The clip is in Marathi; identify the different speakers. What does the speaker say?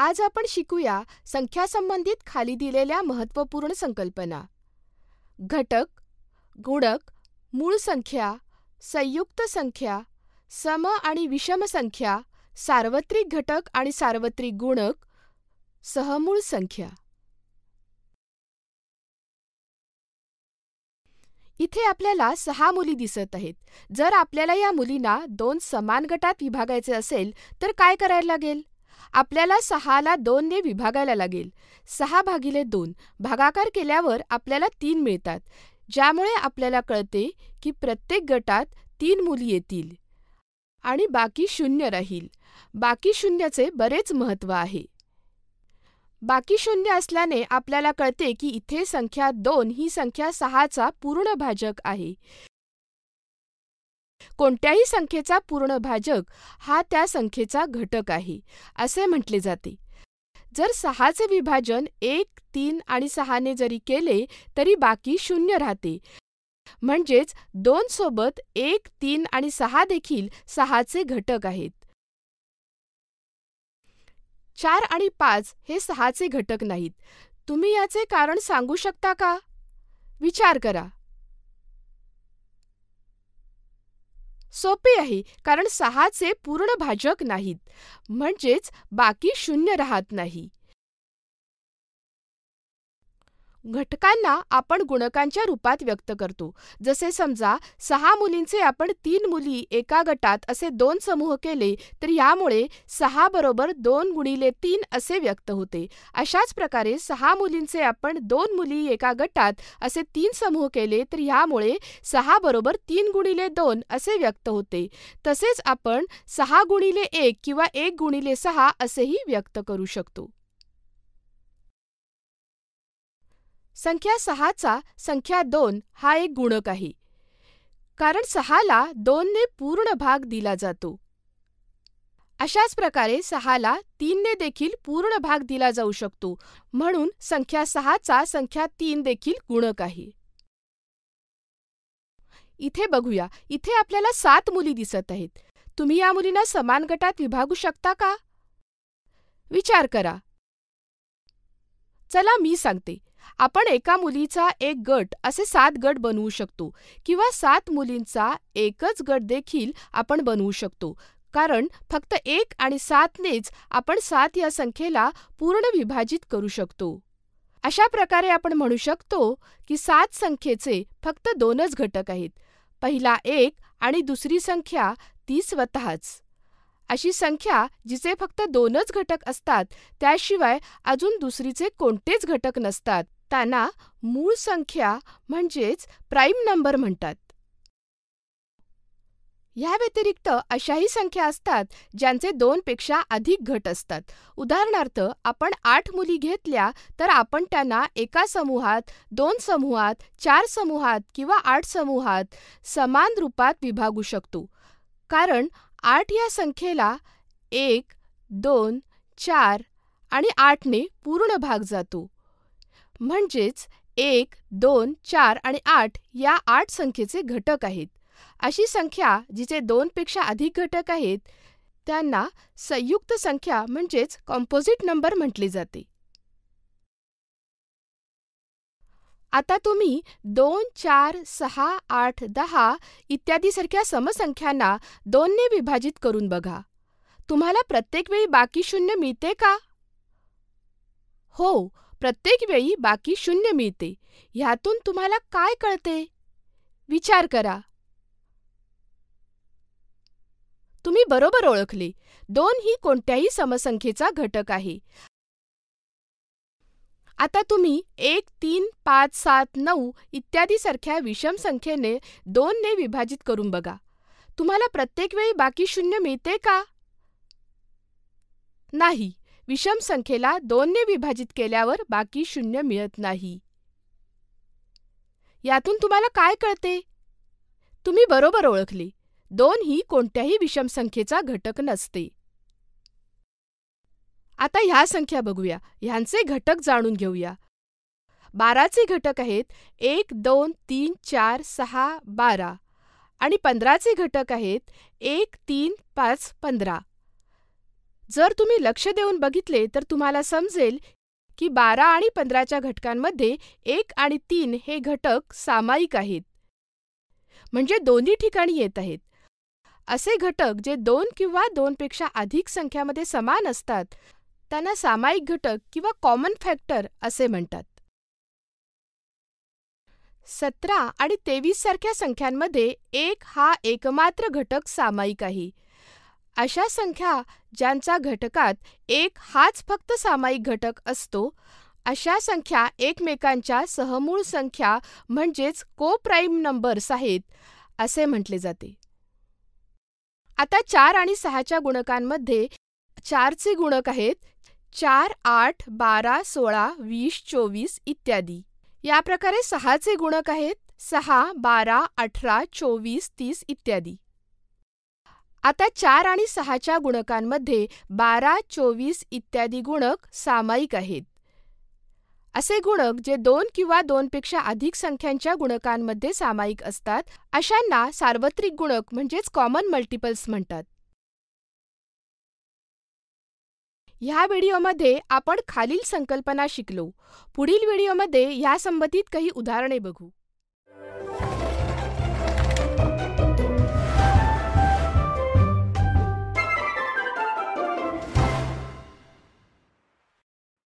Speaker 1: आज आपण शिकूया संख्यासंबंधित खाली दिलेल्या महत्त्वपूर्ण संकल्पना घटक गुणक मूळ संख्या संयुक्त संख्या सम आणि विषम संख्या सार्वत्रिक घटक आणि सार्वत्रिक गुणक सहमूळ संख्या इथे आपल्याला सहा मुली दिसत आहेत जर आपल्याला या मुलींना दोन समान गटात विभागायचे असेल तर काय करायला लागेल आपल्याला सहाला दोन ने विभागायला लागेल सहा भागिले दोन भागाकार केल्यावर आपल्याला तीन मिळतात ज्यामुळे आपल्याला कळते की प्रत्येक गटात तीन मुली येतील आणि बाकी शून्य राहील बाकी शून्याचे बरेच महत्त्व आहे बाकी शून्य असल्याने आपल्याला कळते की इथे संख्या दोन ही संख्या सहाचा पूर्ण भाजक आहे कोणत्याही संख्येचा पूर्ण भाजक हा त्या संख्येचा घटक आहे असे म्हटले जाते जर सहाचे विभाजन एक तीन आणि सहाने जरी केले तरी बाकी शून्य राहते म्हणजेच दोन सोबत एक तीन आणि सहा देखील सहाचे घटक आहेत चार आणि पाच हे सहाचे घटक नाहीत तुम्ही याचे कारण सांगू शकता का विचार करा सोपे आहे कारण सहाचे पूर्ण भाजक नाहीत म्हणजेच बाकी शून्य राहत नाही घटकांना आपण गुणकांच्या रूपात व्यक्त करतो जसे समजा सहा मुलींचे आपण तीन मुली एका गटात असे दोन समूह केले तर यामुळे सहा बरोबर दोन गुणिले तीन असे व्यक्त होते अशाच प्रकारे सहा मुलींचे आपण दोन मुली एका गटात असे तीन समूह केले तर यामुळे सहा बरोबर तीन गुणिले दोन असे व्यक्त होते तसेच आपण सहा गुणिले एक किंवा एक गुणिले सहा असेही व्यक्त करू शकतो संख्या सहाचा संख्या दोन हा एक गुणक आहे कारण सहाला दोनने पूर्ण भाग दिला जातो अशाच प्रकारे सहाला तीनने देखील पूर्ण भाग दिला जाऊ शकतो म्हणून संख्या सहाचा संख्या तीन देखील गुणक आहे इथे बघूया इथे आपल्याला सात मुली दिसत आहेत तुम्ही या मुलींना समान गटात विभागू शकता का विचार करा चला मी सांगते आपण एका मुलीचा एक गट असे सात गट बनवू शकतो किंवा सात मुलींचा एकच गट देखील आपण बनवू शकतो कारण फक्त एक आणि सातनेच आपण सात या संख्येला पूर्ण विभाजित करू शकतो अशा प्रकारे आपण म्हणू शकतो की सात संख्येचे फक्त दोनच घटक आहेत पहिला एक आणि दुसरी संख्या ती स्वतःच अशी संख्या जिचे फक्त दोनच घटक असतात त्याशिवाय अजून दुसरीचे कोणतेच घटक नसतात त्यांना मूळ संख्या म्हणजेच प्राईम नंबर म्हणतात व्यतिरिक्त अशाही संख्या असतात ज्यांचे दोनपेक्षा अधिक घट असतात उदाहरणार्थ आपण आठ मुली घेतल्या तर आपण त्यांना एका समूहात दोन समूहात चार समूहात किंवा आठ समूहात समान रूपात विभागू शकतो कारण आठ या संख्येला एक दोन चार आणि आठने पूर्ण भाग जातो म्हणजेच एक दोन चार आणि आठ या आठ संख्येचे घटक आहेत अशी संख्या जिचे दोनपेक्षा अधिक घटक आहेत त्यांना संयुक्त संख्या म्हणजेच कॉम्पोजिट नंबर म्हटले जाते आता तुम्ही दोन चार सहा आठ दहा इत्यादीसारख्या समसंख्यांना दोनने विभाजित करून बघा तुम्हाला प्रत्येक वेळी बाकी शून्य मिळते का हो प्रत्येक वेळी बाकी शून्य मिळते ह्यातून तुम्हाला काय कळते विचार करा तुम्ही बरोबर ओळखले दोन ही कोणत्याही समसंख्येचा घटक आहे आता तुम्ही एक तीन पाच सात नऊ इत्यादी सारख्या विषम संख्येने दोनने विभाजित करून बघा तुम्हाला प्रत्येक वेळी बाकी शून्य मिळते का नाही विषम संख्येला दोनने विभाजित केल्यावर बाकी शून्य मिळत नाही यातून तुम्हाला काय कळते तुम्ही बरोबर ओळखली दोन ही कोणत्याही विषम संख्येचा घटक नसते आता ह्या संख्या बघूया ह्यांचे घटक जाणून घेऊया बाराचे घटक आहेत एक दोन तीन चार सहा बारा आणि पंधराचे घटक आहेत एक तीन पाच पंधरा जर तुम्ही लक्ष देऊन बघितले तर तुम्हाला समजेल की बारा आणि पंधराच्या घटकांमध्ये एक आणि तीन हे घटक सामायिक आहेत म्हणजे दोन्ही ठिकाणी येत आहेत असे घटक जे दोन किंवा दोनपेक्षा अधिक संख्यामध्ये समान असतात त्यांना सामायिक घटक किंवा कॉमन फॅक्टर असे म्हणतात सतरा आणि तेवीस सारख्या संख्यांमध्ये एक हा एकमात्र घटक सामायिक आहे अशा संख्या ज्यांचा घटकात एक हाच फक्त सामायिक घटक असतो अशा संख्या एकमेकांच्या सहमूळ संख्या म्हणजेच को प्राईम नंबर्स आहेत असे म्हटले जाते आता चार आणि सहाच्या गुणकांमध्ये चारचे गुणक आहेत चार आठ बारा सोळा वीस चोवीस इत्यादी या प्रकारे सहाचे गुणक आहेत सहा बारा अठरा चोवीस तीस इत्यादी आता चार आणि सहाच्या गुणकांमध्ये बारा चोवीस इत्यादी गुणक सामायिक आहेत असे गुणक जे दोन किंवा दोनपेक्षा अधिक संख्यांच्या गुणकांमध्ये सामायिक असतात अशांना सार्वत्रिक गुणक म्हणजेच कॉमन मल्टिपल्स म्हणतात ह्या व्हिडिओमध्ये आपण खालील संकल्पना शिकलो पुढील व्हिडिओमध्ये यासंबंधित काही उदाहरणे बघू